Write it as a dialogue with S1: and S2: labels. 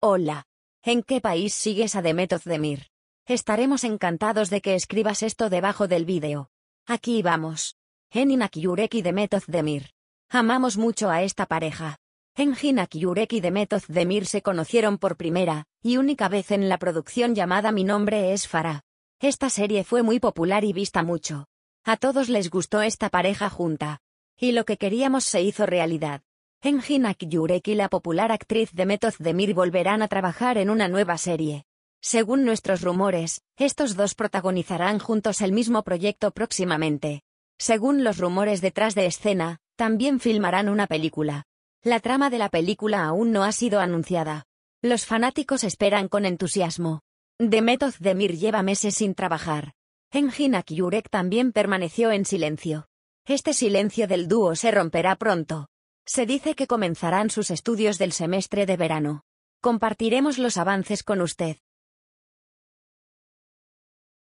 S1: Hola. ¿En qué país sigues a Demet Demir? Estaremos encantados de que escribas esto debajo del vídeo. Aquí vamos. En Akyürek y Demet Demir. Amamos mucho a esta pareja. Engin Akyürek y Demet Demir se conocieron por primera y única vez en la producción llamada Mi nombre es Farah. Esta serie fue muy popular y vista mucho. A todos les gustó esta pareja junta. Y lo que queríamos se hizo realidad. Enginak Yurek y la popular actriz de Özdemir Demir volverán a trabajar en una nueva serie. Según nuestros rumores, estos dos protagonizarán juntos el mismo proyecto próximamente. Según los rumores detrás de escena, también filmarán una película. La trama de la película aún no ha sido anunciada. Los fanáticos esperan con entusiasmo. Demet Demir lleva meses sin trabajar. Enginak Yurek también permaneció en silencio. Este silencio del dúo se romperá pronto. Se dice que comenzarán sus estudios del semestre de verano. Compartiremos los avances con usted.